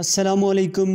Aslam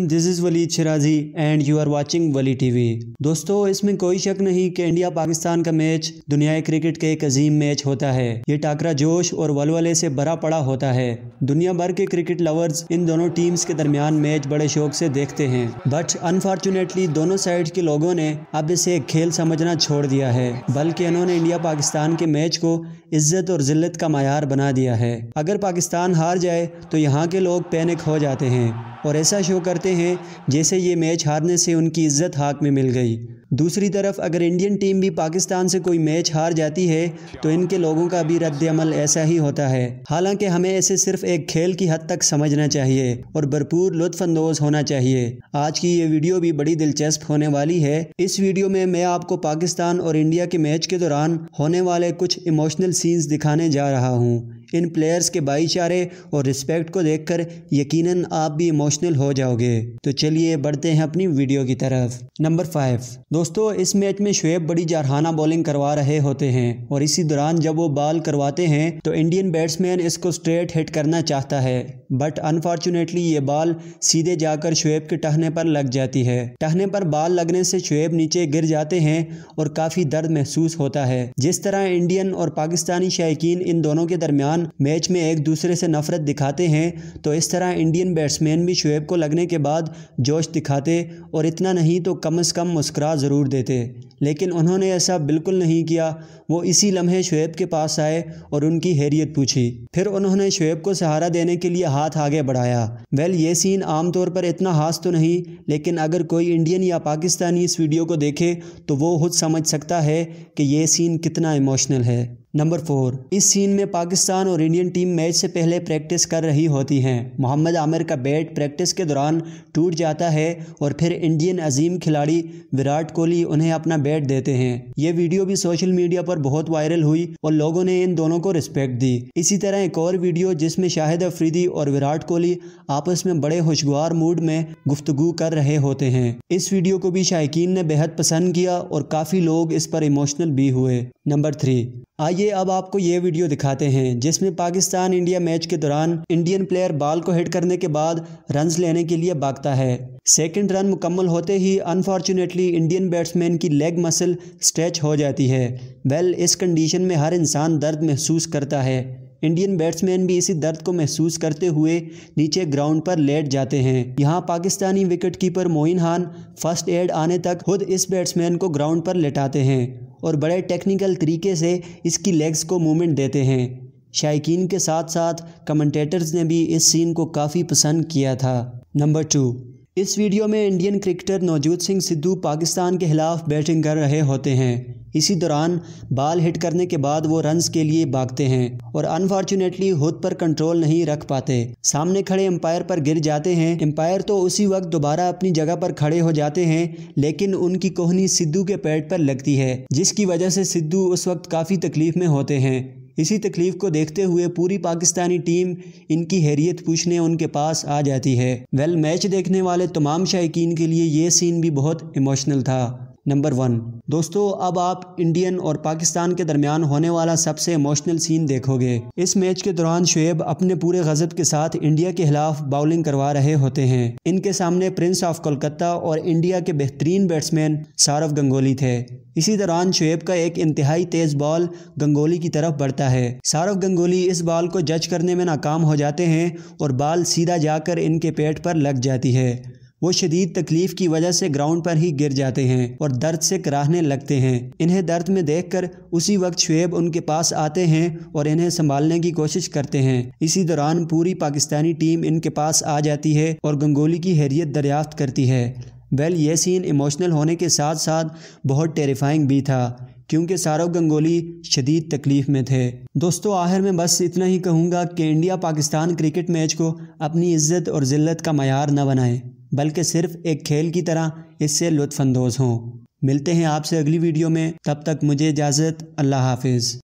this is Wali Shiraji and you are watching Wali TV दोस्तों इसमें कोई शक नहीं कि इंडिया पाकिस्तान का मैच दुनिया क्रिकेट का एक अजीम मैच होता है ये टाकरा जोश और वलवले से भरा पड़ा होता है दुनिया भर के क्रिकेट लवर्स इन दोनों टीम्स के दरमियान मैच बड़े शौक से देखते हैं बट अनफॉर्चुनेटली दोनों साइड के लोगों ने अब इसे खेल समझना छोड़ दिया है बल्कि इन्होंने इंडिया पाकिस्तान के मैच को इज्जत और ज़िल्लत का मैार बना दिया है अगर पाकिस्तान हार जाए तो यहाँ के लोग पैनिक हो जाते हैं और ऐसा शो करते हैं जैसे ये मैच हारने से उनकी इज्जत हाथ में मिल गई दूसरी तरफ अगर इंडियन टीम भी पाकिस्तान से कोई मैच हार जाती है तो इनके लोगों का भी रद्दमल ऐसा ही होता है हालांकि हमें इसे सिर्फ एक खेल की हद तक समझना चाहिए और भरपूर लुत्फानंदोज होना चाहिए आज की ये वीडियो भी बड़ी दिलचस्प होने वाली है इस वीडियो में मैं आपको पाकिस्तान और इंडिया के मैच के दौरान होने वाले कुछ इमोशनल सीन्स दिखाने जा रहा हूँ इन प्लेयर्स के भाईचारे और रिस्पेक्ट को देखकर यकीनन आप भी इमोशनल हो जाओगे तो चलिए बढ़ते हैं अपनी वीडियो की तरफ नंबर फाइव दोस्तों इस मैच में शुएब बड़ी जारहाना बॉलिंग करवा रहे होते हैं और इसी दौरान जब वो बॉल करवाते हैं तो इंडियन बैट्समैन इसको स्ट्रेट हिट करना चाहता है बट अनफॉर्चुनेटली ये बाल सीधे जाकर शुएब के टहने पर लग जाती है टहने पर बाल लगने से शुएब नीचे गिर जाते हैं और काफ़ी दर्द महसूस होता है जिस तरह इंडियन और पाकिस्तानी शायकीन इन दोनों के दरमियान मैच में एक दूसरे से नफरत दिखाते हैं तो इस तरह इंडियन बैट्समैन भी शुएब को लगने के बाद जोश दिखाते और इतना नहीं तो कम अज़ कम मुस्करा ज़रूर देते लेकिन उन्होंने ऐसा बिल्कुल नहीं किया वो इसी लम्हे शुएब के पास आए और उनकी हैरियत पूछी फिर उन्होंने शुएब को सहारा देने के लिए हाथ आगे बढ़ाया वेल ये सीन आमतौर पर इतना हास तो नहीं लेकिन अगर कोई इंडियन या पाकिस्तानी इस वीडियो को देखे तो वो खुद समझ सकता है कि ये सीन कितना इमोशनल है नंबर फोर इस सीन में पाकिस्तान और इंडियन टीम मैच से पहले प्रैक्टिस कर रही होती हैं मोहम्मद आमिर का बैट प्रैक्टिस के दौरान टूट जाता है और फिर इंडियन अजीम खिलाड़ी विराट कोहली उन्हें अपना बैट देते हैं ये वीडियो भी सोशल मीडिया पर बहुत वायरल हुई और लोगों ने इन दोनों को रिस्पेक्ट दी इसी तरह एक और वीडियो जिसमें शाहिद अफरीदी और विराट कोहली आपस में बड़े खुशगवार मूड में गुफ्तगु कर रहे होते हैं इस वीडियो को भी शायकीन ने बेहद पसंद किया और काफ़ी लोग इस पर इमोशनल भी हुए नंबर थ्री आइए आइए अब आपको ये वीडियो दिखाते हैं जिसमें पाकिस्तान इंडिया मैच के दौरान इंडियन प्लेयर बॉल को हिट करने के बाद रन लेने के लिए भागता है सेकंड रन मुकम्मल होते ही अनफॉर्चुनेटली इंडियन बैट्समैन की लेग मसल स्ट्रेच हो जाती है वेल इस कंडीशन में हर इंसान दर्द महसूस करता है इंडियन बैट्समैन भी इसी दर्द को महसूस करते हुए नीचे ग्राउंड पर लेट जाते हैं यहाँ Pakistani wicket keeper Moin Khan first aid आने तक खुद इस बैट्समैन को ग्राउंड पर लेटाते हैं और बड़े टेक्निकल तरीके से इसकी लेग्स को मूवमेंट देते हैं शायकीन के साथ साथ कमेंटेटर्स ने भी इस सीन को काफ़ी पसंद किया था नंबर टू इस वीडियो में इंडियन क्रिकेटर नवजोत सिंह सिद्धू पाकिस्तान के खिलाफ बैटिंग कर रहे होते हैं इसी दौरान बाल हिट करने के बाद वो रन के लिए भागते हैं और अनफॉर्चुनेटली खुद पर कंट्रोल नहीं रख पाते सामने खड़े एम्पायर पर गिर जाते हैं एम्पायर तो उसी वक्त दोबारा अपनी जगह पर खड़े हो जाते हैं लेकिन उनकी कोहनी सिद्धू के पेट पर लगती है जिसकी वजह से सिद्धू उस वक्त काफ़ी तकलीफ में होते हैं इसी तकलीफ को देखते हुए पूरी पाकिस्तानी टीम इनकी हैरियत पूछने उनके पास आ जाती है वेल मैच देखने वाले तमाम शायकीन के लिए ये सीन भी बहुत इमोशनल था नंबर वन दोस्तों अब आप इंडियन और पाकिस्तान के दरमियान होने वाला सबसे इमोशनल सीन देखोगे इस मैच के दौरान शुएब अपने पूरे गजब के साथ इंडिया के खिलाफ बॉलिंग करवा रहे होते हैं इनके सामने प्रिंस ऑफ कोलकाता और इंडिया के बेहतरीन बैट्समैन सौरव गंगोली थे इसी दौरान शुएब का एक इंतहाई तेज बॉल गंगोली की तरफ बढ़ता है सौरव गंगोली इस बॉल को जज करने में नाकाम हो जाते हैं और बॉल सीधा जाकर इनके पेट पर लग जाती है वो शदीद तकलीफ की वजह से ग्राउंड पर ही गिर जाते हैं और दर्द से कराहने लगते हैं इन्हें दर्द में देखकर उसी वक्त शुएब उनके पास आते हैं और इन्हें संभालने की कोशिश करते हैं इसी दौरान पूरी पाकिस्तानी टीम इनके पास आ जाती है और गंगोली की हैरियत दरियाफ्त करती है वेल ये सीन इमोशनल होने के साथ साथ बहुत टेरिफाइंग भी था क्योंकि सारव गंगोली शदीद तकलीफ़ में थे दोस्तों आखिर में बस इतना ही कहूँगा कि इंडिया पाकिस्तान क्रिकेट मैच को अपनी इज्जत और ज़िल्लत का मैार न बनाएं बल्कि सिर्फ एक खेल की तरह इससे लुत्फानंदोज़ हों मिलते हैं आपसे अगली वीडियो में तब तक मुझे इजाज़त अल्लाह हाफिज़